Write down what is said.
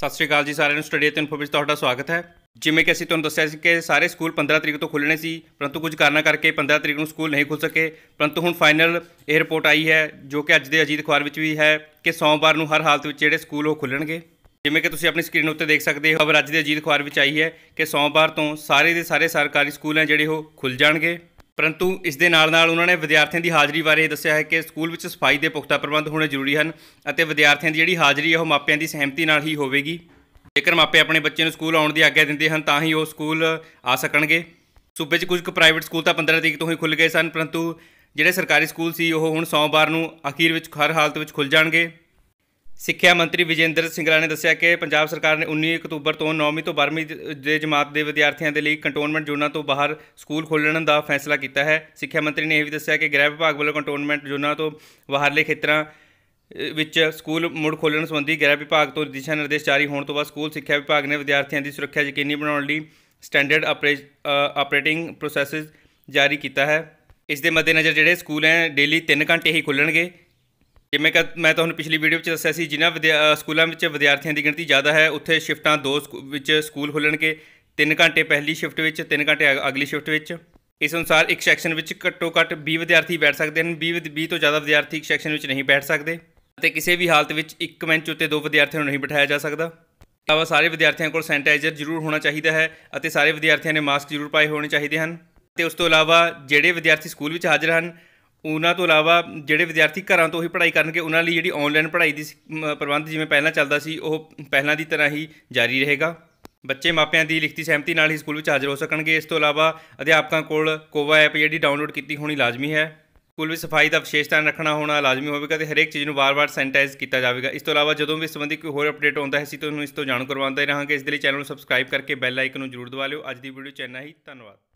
ਸਤਿ ਸ਼੍ਰੀ ਅਕਾਲ ਜੀ ਸਾਰਿਆਂ ਨੂੰ ਸਟੱਡੀ ਅਤੇ ਇਨਫੋ ਵਿੱਚ ਤੁਹਾਡਾ ਸਵਾਗਤ ਹੈ ਜਿਵੇਂ ਕਿ ਅਸੀਂ ਤੁਹਾਨੂੰ ਦੱਸਿਆ ਸੀ ਕਿ ਸਾਰੇ ਸਕੂਲ 15 ਤਰੀਕ ਤੋਂ ਖੁੱਲਣੇ ਸੀ ਪਰੰਤੂ ਕੁਝ ਕਾਰਨਾਂ ਕਰਕੇ 15 ਤਰੀਕ ਨੂੰ ਸਕੂਲ ਨਹੀਂ ਖੁੱਲ ਸਕੇ ਪਰੰਤੂ ਹੁਣ ਫਾਈਨਲ ਇਹ ਰਿਪੋਰਟ ਆਈ ਹੈ ਜੋ ਕਿ ਅੱਜ ਦੇ ਅਜੀਤ ਅਖਬਾਰ ਵਿੱਚ ਵੀ ਹੈ ਕਿ ਸੋਮਵਾਰ ਨੂੰ ਹਰ ਹਾਲਤ ਵਿੱਚ ਜਿਹੜੇ ਸਕੂਲ ਉਹ ਖੁੱਲਣਗੇ ਜਿਵੇਂ ਕਿ ਤੁਸੀਂ ਆਪਣੀ ਸਕਰੀਨ ਉੱਤੇ ਦੇਖ ਸਕਦੇ ਹੋ ਅੱਜ ਦੇ ਅਜੀਤ ਅਖਬਾਰ ਵਿੱਚ ਆਈ ਹੈ ਕਿ ਸੋਮਵਾਰ ਤੋਂ ਸਾਰੇ ਦੇ ਸਾਰੇ ਸਰਕਾਰੀ ਸਕੂਲ ਹੈ ਜਿਹੜੇ ਉਹ ਖੁੱਲ ਜਾਣਗੇ ਪਰੰਤੂ ਇਸ ਦੇ ਨਾਲ ਨਾਲ ਉਹਨਾਂ ਨੇ ਵਿਦਿਆਰਥੀਆਂ ਦੀ ਹਾਜ਼ਰੀ ਬਾਰੇ ਦੱਸਿਆ ਹੈ ਕਿ ਸਕੂਲ ਵਿੱਚ ਸਫਾਈ ਦੇ ਪੁਖਤਾ ਪ੍ਰਬੰਧ ਹੋਣੇ ਜ਼ਰੂਰੀ ਹਨ ਅਤੇ ਵਿਦਿਆਰਥੀਆਂ ਦੀ ਜਿਹੜੀ ਹਾਜ਼ਰੀ ਹੈ ਉਹ ਮਾਪਿਆਂ ਦੀ ਸਹਿਮਤੀ ਨਾਲ ਹੀ ਹੋਵੇਗੀ ਜੇਕਰ ਮਾਪੇ ਆਪਣੇ ਬੱਚੇ ਨੂੰ ਸਕੂਲ ਆਉਣ ਦੀ ਆਗਿਆ ਦਿੰਦੇ ਹਨ ਤਾਂ ਹੀ ਉਹ ਸਕੂਲ ਆ ਸਕਣਗੇ ਸੂਬੇ 'ਚ ਕੁਝ ਕੁ ਪ੍ਰਾਈਵੇਟ ਸਕੂਲ ਤਾਂ 15 ਤਰੀਕ ਤੋਂ ਹੀ ਖੁੱਲ ਗਏ ਸਨ ਪਰੰਤੂ ਜਿਹੜੇ ਸਰਕਾਰੀ ਸਕੂਲ ਸੀ ਉਹ ਹੁਣ ਸੋਮਵਾਰ ਨੂੰ ਅਖੀਰ ਵਿੱਚ ਹਰ ਹਾਲਤ ਵਿੱਚ ਖੁੱਲ ਜਾਣਗੇ ਸਿੱਖਿਆ ਮੰਤਰੀ ਵਿਜੇਂਦਰ ਸਿੰਗਲਾ ਨੇ ਦੱਸਿਆ ਕਿ ਪੰਜਾਬ ਸਰਕਾਰ ਨੇ 19 ਅਕਤੂਬਰ ਤੋਂ 9ਵੀਂ ਤੋਂ 12ਵੀਂ ਦੇ ਜਮਾਤ ਦੇ ਵਿਦਿਆਰਥੀਆਂ ਦੇ ਲਈ ਕੰਟੋਨਮੈਂਟ ਜ਼ੋਨਾਂ ਤੋਂ ਬਾਹਰ ਸਕੂਲ ਖੋਲ੍ਹਣ ਦਾ ਫੈਸਲਾ ਕੀਤਾ ਹੈ ਸਿੱਖਿਆ ਮੰਤਰੀ ਨੇ ਇਹ ਵੀ ਦੱਸਿਆ ਕਿ ਗ੍ਰਹਿ ਵਿਭਾਗ ਵੱਲੋਂ ਕੰਟੋਨਮੈਂਟ ਜ਼ੋਨਾਂ ਤੋਂ ਬਾਹਰਲੇ ਖੇਤਰਾਂ ਵਿੱਚ ਸਕੂਲ ਮੁੜ ਖੋਲ੍ਹਣ ਸੰਬੰਧੀ ਗ੍ਰਹਿ ਵਿਭਾਗ ਤੋਂ ਦਿਸ਼ਾ ਨਿਰਦੇਸ਼ ਜਾਰੀ ਹੋਣ ਤੋਂ ਬਾਅਦ ਸਕੂਲ ਸਿੱਖਿਆ ਵਿਭਾਗ ਨੇ ਵਿਦਿਆਰਥੀਆਂ ਦੀ ਸੁਰੱਖਿਆ ਯਕੀਨੀ ਬਣਾਉਣ ਲਈ ਸਟੈਂਡਰਡ ਆਪਰੇਟਿੰਗ ਪ੍ਰੋਸੈਸਸ ਜਾਰੀ ਕੀਤਾ ਹੈ ਇਸ ਦੇ ਮੱਦੇਨਜ਼ਰ ਜਿਹੜੇ ਸਕੂਲ ਹੈ ਡੇਲੀ 3 ਘੰਟੇ ਹੀ ਖੁੱਲਣਗੇ ਜਿਵੇਂ ਕਿ ਮੈਂ ਤੁਹਾਨੂੰ ਪਿਛਲੀ ਵੀਡੀਓ ਵਿੱਚ ਦੱਸਿਆ ਸੀ ਜਿਨ੍ਹਾਂ ਸਕੂਲਾਂ ਵਿੱਚ ਵਿਦਿਆਰਥੀਆਂ ਦੀ ਗਿਣਤੀ ਜ਼ਿਆਦਾ ਹੈ ਉੱਥੇ ਸ਼ਿਫਟਾਂ ਦੋ ਵਿੱਚ ਸਕੂਲ ਖੁੱਲਣਗੇ 3 ਘੰਟੇ ਪਹਿਲੀ ਸ਼ਿਫਟ ਵਿੱਚ 3 ਘੰਟੇ ਅਗਲੀ ਸ਼ਿਫਟ ਵਿੱਚ ਇਸ ਅਨੁਸਾਰ ਇੱਕ ਸੈਕਸ਼ਨ ਵਿੱਚ ਘੱਟੋ ਘੱਟ 20 ਵਿਦਿਆਰਥੀ ਬੈਠ ਸਕਦੇ ਹਨ 20 20 ਤੋਂ ਜ਼ਿਆਦਾ ਵਿਦਿਆਰਥੀ ਇੱਕ ਸੈਕਸ਼ਨ ਵਿੱਚ ਨਹੀਂ ਬੈਠ ਸਕਦੇ ਅਤੇ ਕਿਸੇ ਵੀ ਹਾਲਤ ਵਿੱਚ ਇੱਕ ਬੈਂਚ ਉੱਤੇ ਦੋ ਵਿਦਿਆਰਥੀਆਂ ਨੂੰ ਨਹੀਂ ਬਿਠਾਇਆ ਜਾ ਸਕਦਾ ਇਲਾਵਾ ਸਾਰੇ ਵਿਦਿਆਰਥੀਆਂ ਕੋਲ ਸੈਨੀਟਾਈਜ਼ਰ ਜ਼ਰੂਰ ਹੋਣਾ ਚਾਹੀਦਾ ਹੈ ਅਤੇ ਸਾਰੇ ਵਿਦਿਆਰਥੀਆਂ ਨੇ ਮਾਸਕ ਜ਼ਰੂਰ ਪਾਏ ਹੋਣੇ ਚਾਹੀਦੇ ਹਨ ਤੇ ਉਸ ਤੋਂ ਇਲਾਵਾ ਜਿਹੜੇ ਵਿਦਿਆਰਥੀ ਸਕੂਲ ਵਿੱਚ ਹਾਜ਼ਰ ਹਨ ਉਹਨਾਂ ਤੋਂ ਇਲਾਵਾ ਜਿਹੜੇ ਵਿਦਿਆਰਥੀ ਘਰਾਂ ਤੋਂ ਹੀ ਪੜ੍ਹਾਈ ਕਰਨਗੇ ਉਹਨਾਂ ਲਈ ਜਿਹੜੀ ਆਨਲਾਈਨ ਪੜ੍ਹਾਈ ਦੀ ਪ੍ਰਬੰਧ ਜਿਵੇਂ ਪਹਿਲਾਂ ਚੱਲਦਾ ਸੀ ਉਹ ਪਹਿਲਾਂ ਦੀ ਤਰ੍ਹਾਂ ਹੀ ਜਾਰੀ ਰਹੇਗਾ ਬੱਚੇ ਮਾਪਿਆਂ ਦੀ ਲਿਖਤੀ ਸਹਿਮਤੀ ਨਾਲ ਹੀ ਸਕੂਲ ਵਿੱਚ ਹਾਜ਼ਰ ਹੋ ਸਕਣਗੇ ਇਸ ਤੋਂ ਇਲਾਵਾ ਅਧਿਆਪਕਾਂ ਕੋਲ ਕੋਵਾ ਐਪ ਜਿਹੜੀ ਡਾਊਨਲੋਡ ਕੀਤੀ ਹੋਣੀ ਲਾਜ਼ਮੀ ਹੈ ਸਕੂਲ ਵਿੱਚ ਸਫਾਈ ਦਾ ਵਿਸ਼ੇਸ਼ ਧਿਆਨ ਰੱਖਣਾ ਹੋਣਾ ਲਾਜ਼ਮੀ ਹੋਵੇਗਾ ਤੇ ਹਰੇਕ ਚੀਜ਼ ਨੂੰ ਵਾਰ-ਵਾਰ ਸੈਨੀਟਾਈਜ਼ ਕੀਤਾ ਜਾਵੇਗਾ ਇਸ ਤੋਂ ਇਲਾਵਾ ਜਦੋਂ ਵੀ ਇਸ ਸੰਬੰਧੀ ਕੋਈ ਹੋਰ ਅਪਡੇਟ ਆਉਂਦਾ ਹੈ ਅਸੀਂ ਤੁਹਾਨੂੰ ਇਸ ਤੋਂ ਜਾਣੂ ਕਰਵਾਉਂਦੇ ਰਹਾਂਗੇ ਇਸ ਦੇ ਲਈ ਚੈਨਲ ਨੂੰ ਸਬਸਕ੍ਰਾਈਬ ਕਰਕੇ ਬੈਲ ਆਈਕਨ ਨੂੰ ਜ਼ਰੂਰ ਦਬਾ ਲਿਓ ਅੱਜ ਦੀ ਵੀਡੀਓ ਚ ਇੰਨਾ ਹੀ ਧੰਨਵਾਦ